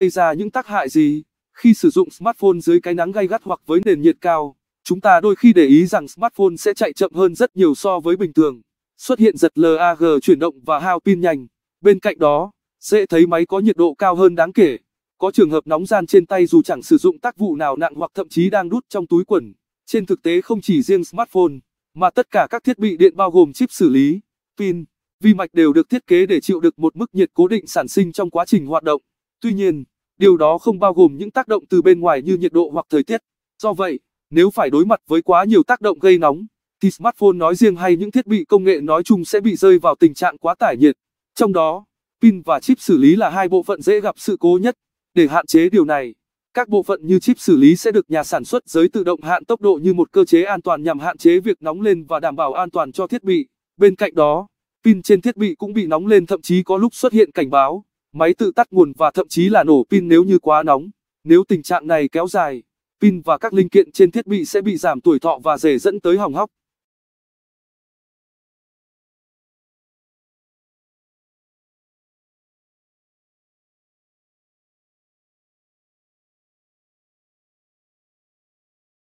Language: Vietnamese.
gây ra những tác hại gì. Khi sử dụng smartphone dưới cái nắng gay gắt hoặc với nền nhiệt cao, chúng ta đôi khi để ý rằng smartphone sẽ chạy chậm hơn rất nhiều so với bình thường, xuất hiện giật lag chuyển động và hao pin nhanh. Bên cạnh đó, dễ thấy máy có nhiệt độ cao hơn đáng kể. Có trường hợp nóng gian trên tay dù chẳng sử dụng tác vụ nào nặng hoặc thậm chí đang đút trong túi quần. Trên thực tế không chỉ riêng smartphone, mà tất cả các thiết bị điện bao gồm chip xử lý, pin, vi mạch đều được thiết kế để chịu được một mức nhiệt cố định sản sinh trong quá trình hoạt động. Tuy nhiên, điều đó không bao gồm những tác động từ bên ngoài như nhiệt độ hoặc thời tiết. Do vậy, nếu phải đối mặt với quá nhiều tác động gây nóng, thì smartphone nói riêng hay những thiết bị công nghệ nói chung sẽ bị rơi vào tình trạng quá tải nhiệt. Trong đó, pin và chip xử lý là hai bộ phận dễ gặp sự cố nhất. Để hạn chế điều này, các bộ phận như chip xử lý sẽ được nhà sản xuất giới tự động hạn tốc độ như một cơ chế an toàn nhằm hạn chế việc nóng lên và đảm bảo an toàn cho thiết bị. Bên cạnh đó, pin trên thiết bị cũng bị nóng lên thậm chí có lúc xuất hiện cảnh báo máy tự tắt nguồn và thậm chí là nổ pin nếu như quá nóng. Nếu tình trạng này kéo dài, pin và các linh kiện trên thiết bị sẽ bị giảm tuổi thọ và dễ dẫn tới hỏng hóc.